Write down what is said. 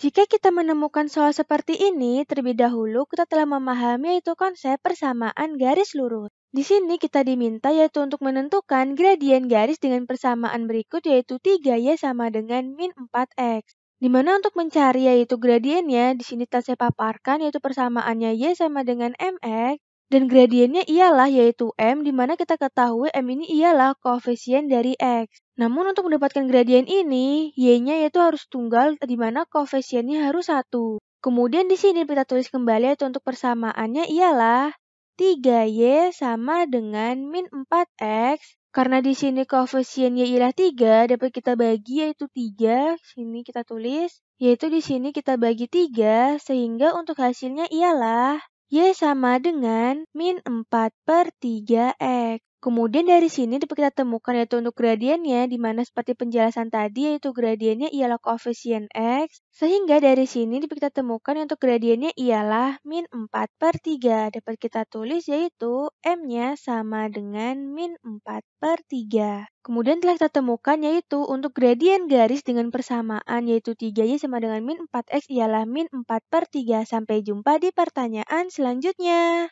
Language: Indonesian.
Jika kita menemukan soal seperti ini, terlebih dahulu kita telah memahami yaitu konsep persamaan garis lurus. Di sini kita diminta yaitu untuk menentukan gradien garis dengan persamaan berikut yaitu 3Y sama dengan min 4X. Dimana untuk mencari yaitu gradiennya, di sini telah saya paparkan yaitu persamaannya Y sama dengan MX dan gradiennya ialah yaitu M di mana kita ketahui M ini ialah koefisien dari X. Namun untuk mendapatkan gradien ini, Y-nya yaitu harus tunggal di mana koefisiennya harus satu. Kemudian di sini kita tulis kembali yaitu untuk persamaannya ialah 3Y sama dengan min 4X karena di sini koefisien y ialah 3, dapat kita bagi yaitu 3, sini kita tulis, yaitu di sini kita bagi 3, sehingga untuk hasilnya ialah Y sama dengan min 4 per 3X. Kemudian dari sini dapat kita temukan yaitu untuk gradiennya, di mana seperti penjelasan tadi yaitu gradiennya ialah koefisien X. Sehingga dari sini dapat kita temukan untuk gradiennya ialah min 4 per 3. Dapat kita tulis yaitu M-nya sama dengan min 4 per 3. Kemudian telah kita temukan yaitu untuk gradien garis dengan persamaan yaitu 3Y sama dengan min 4X ialah min 4 per 3. Sampai jumpa di pertanyaan selanjutnya.